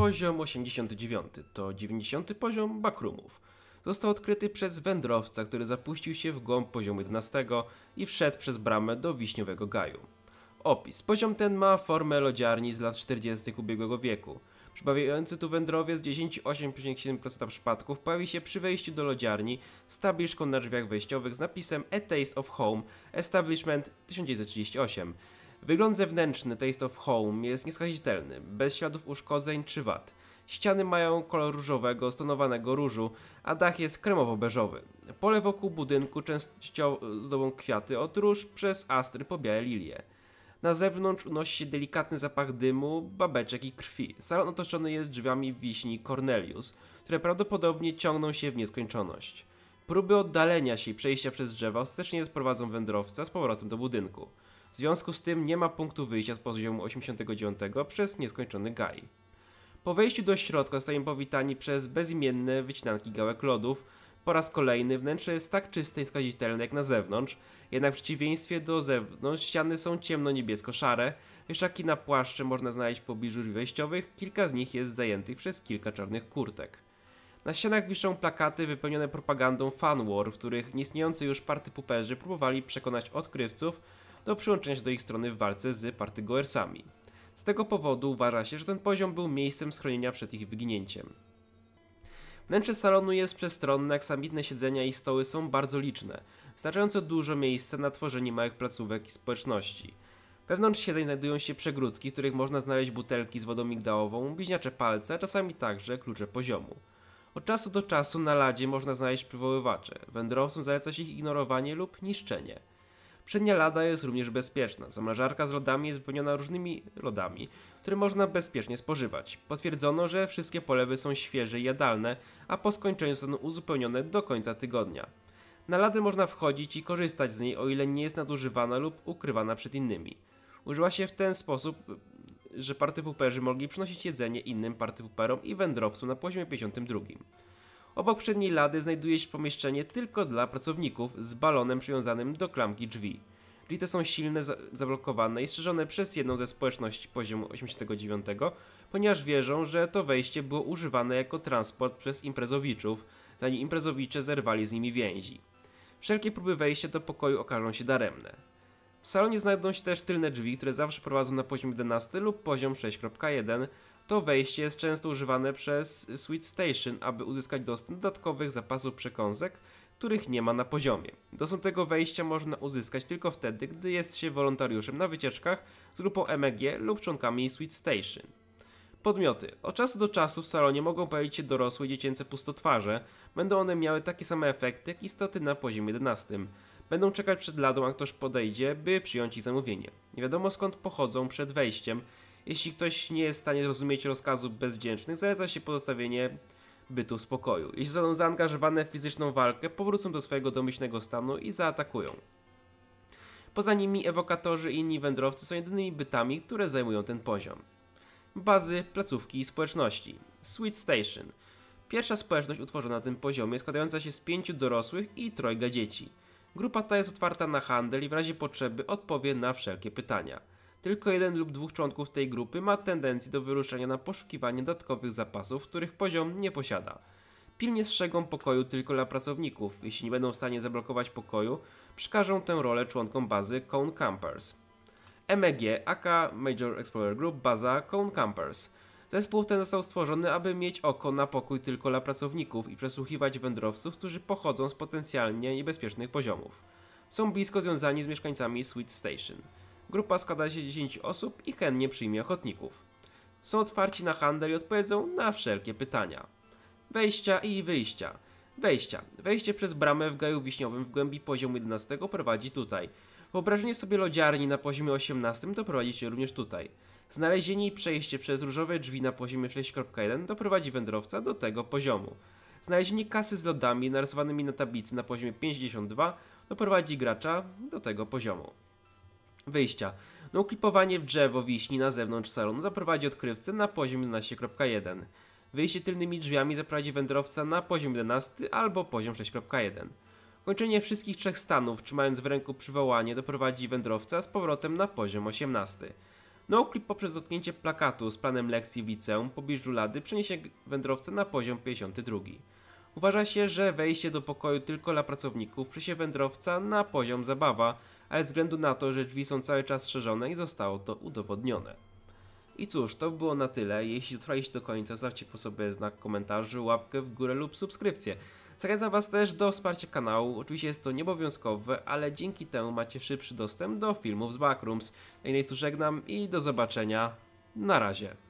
Poziom 89 to 90 poziom bakrumów. Został odkryty przez wędrowca, który zapuścił się w głąb poziomu 11 i wszedł przez bramę do Wiśniowego Gaju. Opis. Poziom ten ma formę lodziarni z lat 40. ubiegłego wieku. Przybawiający tu wędrowiec 10,87% przypadków pojawi się przy wejściu do lodziarni z tabliczką na drzwiach wejściowych z napisem A Taste of Home Establishment 1938 Wygląd zewnętrzny Taste of Home jest nieskazitelny, bez śladów uszkodzeń czy wad. Ściany mają kolor różowego, stonowanego różu, a dach jest kremowo-beżowy. Pole wokół budynku częścią zdobą kwiaty od róż przez astry po białe lilie. Na zewnątrz unosi się delikatny zapach dymu, babeczek i krwi. Salon otoczony jest drzwiami wiśni Cornelius, które prawdopodobnie ciągną się w nieskończoność. Próby oddalenia się i przejścia przez drzewa ostatecznie sprowadzą wędrowca z powrotem do budynku. W związku z tym nie ma punktu wyjścia z poziomu 89 przez nieskończony gai. Po wejściu do środka zostajemy powitani przez bezimienne wycinanki gałek lodów. Po raz kolejny wnętrze jest tak czyste i skazitelne jak na zewnątrz, jednak w przeciwieństwie do zewnątrz ściany są ciemno-niebiesko-szare. wyszaki na płaszcze można znaleźć w pobliżu drzwi wejściowych, kilka z nich jest zajętych przez kilka czarnych kurtek. Na ścianach wiszą plakaty wypełnione propagandą Fan War, w których nieistniejący już party puperzy próbowali przekonać odkrywców, do przyłączenia się do ich strony w walce z partygoersami. Z tego powodu uważa się, że ten poziom był miejscem schronienia przed ich wyginięciem. Wnętrze salonu jest przestronne, aksamitne siedzenia i stoły są bardzo liczne, wystarczająco dużo miejsca na tworzenie małych placówek i społeczności. Wewnątrz siedzeń znajdują się przegródki, w których można znaleźć butelki z wodą migdałową, bliźniacze palce, a czasami także klucze poziomu. Od czasu do czasu na ladzie można znaleźć przywoływacze. Wędrowcom zaleca się ich ignorowanie lub niszczenie. Przednia lada jest również bezpieczna. Zamrażarka z lodami jest wypełniona różnymi lodami, które można bezpiecznie spożywać. Potwierdzono, że wszystkie polewy są świeże i jadalne, a po skończeniu są uzupełnione do końca tygodnia. Na ladę można wchodzić i korzystać z niej, o ile nie jest nadużywana lub ukrywana przed innymi. Używa się w ten sposób, że puperzy mogli przynosić jedzenie innym puperom i wędrowcom na poziomie 52. Obok przedniej lady znajduje się pomieszczenie tylko dla pracowników z balonem przywiązanym do klamki drzwi. Drzwi te są silne, zablokowane i strzeżone przez jedną ze społeczności poziomu 89, ponieważ wierzą, że to wejście było używane jako transport przez imprezowiczów, zanim imprezowicze zerwali z nimi więzi. Wszelkie próby wejścia do pokoju okażą się daremne. W salonie znajdą się też tylne drzwi, które zawsze prowadzą na poziom 11 lub poziom 6.1. To wejście jest często używane przez Sweet Station, aby uzyskać dostęp do dodatkowych zapasów przekąsek, których nie ma na poziomie. Dostęp tego wejścia można uzyskać tylko wtedy, gdy jest się wolontariuszem na wycieczkach z grupą MEG lub członkami Sweet Station. Podmioty. Od czasu do czasu w salonie mogą pojawić się dorosłe i dziecięce pustotwarze. Będą one miały takie same efekty jak istoty na poziomie 11. Będą czekać przed ladą, a ktoś podejdzie, by przyjąć ich zamówienie. Nie wiadomo skąd pochodzą przed wejściem. Jeśli ktoś nie jest w stanie zrozumieć rozkazu bezwdzięcznych, zaleca się pozostawienie bytu w spokoju. Jeśli zostaną zaangażowane w fizyczną walkę, powrócą do swojego domyślnego stanu i zaatakują. Poza nimi ewokatorzy i inni wędrowcy są jedynymi bytami, które zajmują ten poziom. Bazy, placówki i społeczności. Sweet Station. Pierwsza społeczność utworzona na tym poziomie składająca się z pięciu dorosłych i trojga dzieci. Grupa ta jest otwarta na handel i w razie potrzeby odpowie na wszelkie pytania. Tylko jeden lub dwóch członków tej grupy ma tendencję do wyruszenia na poszukiwanie dodatkowych zapasów, których poziom nie posiada. Pilnie strzegą pokoju tylko dla pracowników. Jeśli nie będą w stanie zablokować pokoju, przekażą tę rolę członkom bazy Cone Campers. MEG, AK Major Explorer Group, baza Cone Campers – Zespół ten został stworzony, aby mieć oko na pokój tylko dla pracowników i przesłuchiwać wędrowców, którzy pochodzą z potencjalnie niebezpiecznych poziomów. Są blisko związani z mieszkańcami Sweet Station. Grupa składa się 10 osób i chętnie przyjmie ochotników. Są otwarci na handel i odpowiedzą na wszelkie pytania. Wejścia i wyjścia. Wejścia. Wejście przez bramę w gaju wiśniowym w głębi poziomu 11 prowadzi tutaj. Wyobrażenie sobie lodziarni na poziomie 18 doprowadzi się również tutaj. Znalezienie i przejście przez różowe drzwi na poziomie 6.1 doprowadzi wędrowca do tego poziomu. Znalezienie kasy z lodami narysowanymi na tablicy na poziomie 52 doprowadzi gracza do tego poziomu. Wyjścia. No uklipowanie w drzewo wiśni na zewnątrz salonu zaprowadzi odkrywcę na poziom 11.1. Wyjście tylnymi drzwiami zaprowadzi wędrowca na poziom 11 albo poziom 6.1. Kończenie wszystkich trzech stanów, trzymając w ręku przywołanie, doprowadzi wędrowca z powrotem na poziom 18. Noclip poprzez dotknięcie plakatu z planem lekcji w liceum pobliżu lady przeniesie wędrowca na poziom 52. Uważa się, że wejście do pokoju tylko dla pracowników przysie wędrowca na poziom zabawa, ale ze względu na to, że drzwi są cały czas szerzone i zostało to udowodnione. I cóż, to było na tyle. Jeśli dotrwaliście do końca, zostawcie po sobie znak komentarzy, łapkę w górę lub subskrypcję. Zachęcam Was też do wsparcia kanału. Oczywiście jest to nieobowiązkowe, ale dzięki temu macie szybszy dostęp do filmów z Backrooms. Na innej tu żegnam i do zobaczenia. Na razie.